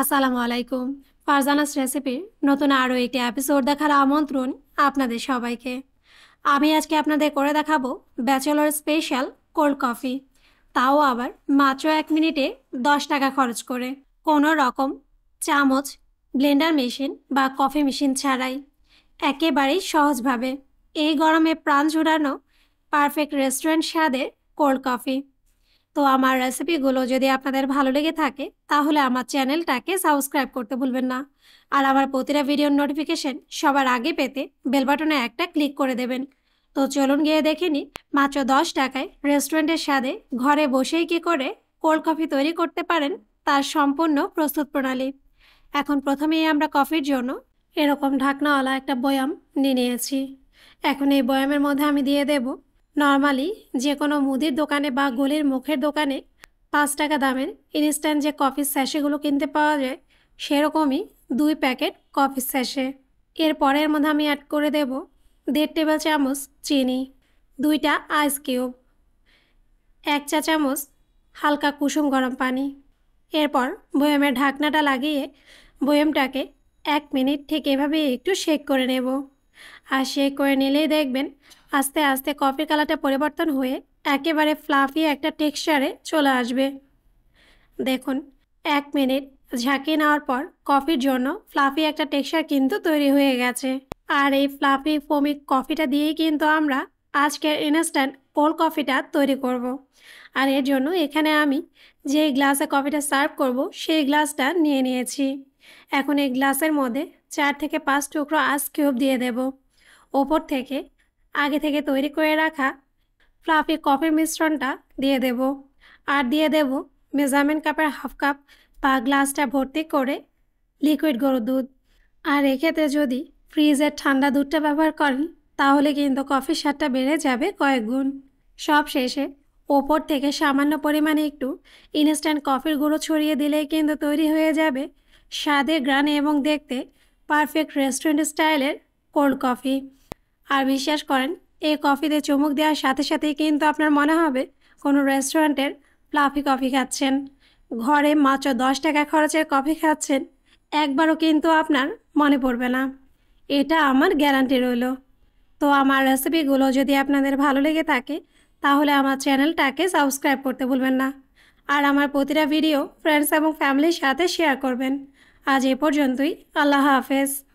আসসালামু আলাইকুম ফারজানাস রেসিপির নতুন আরও একটি এপিসোড দেখার আমন্ত্রণ আপনাদের সবাইকে আমি আজকে আপনাদের করে দেখাবো ব্যাচেলর স্পেশাল কোল্ড কফি তাও আবার মাত্র এক মিনিটে দশ টাকা খরচ করে কোনো রকম চামচ ব্লেন্ডার মেশিন বা কফি মেশিন ছাড়াই একেবারেই সহজভাবে এই গরমে প্রাণ জুড়ানো পারফেক্ট রেস্টুরেন্ট স্বাদের কোল্ড কফি তো আমার রেসিপিগুলো যদি আপনাদের ভালো লেগে থাকে তাহলে আমার চ্যানেলটাকে সাবস্ক্রাইব করতে ভুলবেন না আর আমার প্রতিটা ভিডিওর নোটিফিকেশন সবার আগে পেতে বেল বাটনে একটা ক্লিক করে দেবেন তো চলুন গিয়ে দেখে নিই মাত্র দশ টাকায় রেস্টুরেন্টের স্বাদে ঘরে বসেই কি করে কোল্ড কফি তৈরি করতে পারেন তার সম্পূর্ণ প্রস্তুত প্রণালী এখন প্রথমেই আমরা কফির জন্য এরকম ঢাকনাওয়ালা একটা বয়াম নিয়ে নিয়েছি এখন এই বয়ামের মধ্যে আমি দিয়ে দেবো নর্মালি যে কোনো মুদির দোকানে বা গলির মুখের দোকানে পাঁচ টাকা দামের ইনস্ট্যান্ট যে কফির স্যাশেগুলো কিনতে পাওয়া যায় সেরকমই দুই প্যাকেট কফি স্যাশে এরপরের মধ্যে আমি অ্যাড করে দেব দেড় টেবিল চামচ চিনি দুইটা আইস কিউব এক চা চামচ হালকা কুসুম গরম পানি এরপর বয়ামের ঢাকনাটা লাগিয়ে বয়ামটাকে এক মিনিট ঠিক এভাবে একটু শেক করে নেব আর শেক করে নিলেই দেখবেন আস্তে আস্তে কফি কালারটা পরিবর্তন হয়ে একেবারে ফ্লাফি একটা টেক্সচারে চলে আসবে দেখুন এক মিনিট ঝাঁকিয়ে নেওয়ার পর কফির জন্য ফ্লাফি একটা টেক্সচার কিন্তু তৈরি হয়ে গেছে আর এই ফ্লাফি ফোমি কফিটা দিয়েই কিন্তু আমরা আজকের ইনস্ট্যান্ট কোল্ড কফিটা তৈরি করব। আর এর জন্য এখানে আমি যে গ্লাসে কফিটা সার্ভ করব সেই গ্লাসটা নিয়ে নিয়েছি এখন এই গ্লাসের মধ্যে চার থেকে পাঁচ টুকরো আইস কিউব দিয়ে দেবো ওপর থেকে আগে থেকে তৈরি করে রাখা ফ্লাফি কফির মিশ্রণটা দিয়ে দেব আর দিয়ে দেব মেজারমেন্ট কাপের হাফ কাপ বা গ্লাসটা ভর্তি করে লিকুইড গরুর দুধ আর এক্ষেত্রে যদি ফ্রিজের ঠান্ডা দুধটা ব্যবহার করেন তাহলে কিন্তু কফির স্বাদটা বেড়ে যাবে কয়েক গুণ সব শেষে ওপর থেকে সামান্য পরিমাণে একটু ইনস্ট্যান্ট কফির গুঁড়ো ছড়িয়ে দিলেই কিন্তু তৈরি হয়ে যাবে স্বাদে গ্রানে এবং দেখতে পারফেক্ট রেস্টুরেন্ট স্টাইলের কোল্ড কফি আর বিশ্বাস করেন এই কফিতে চমুক দেওয়ার সাথে সাথেই কিন্তু আপনার মনে হবে কোনো রেস্টুরেন্টের ফ্লাফি কফি খাচ্ছেন ঘরে মাত্র দশ টাকা খরচের কফি খাচ্ছেন একবারও কিন্তু আপনার মনে পড়বে না এটা আমার গ্যারান্টি রইল তো আমার রেসিপিগুলো যদি আপনাদের ভালো লেগে থাকে তাহলে আমার চ্যানেলটাকে সাবস্ক্রাইব করতে ভুলবেন না আর আমার প্রতিটা ভিডিও ফ্রেন্ডস এবং ফ্যামিলির সাথে শেয়ার করবেন আজ এ পর্যন্তই আল্লাহ হাফেজ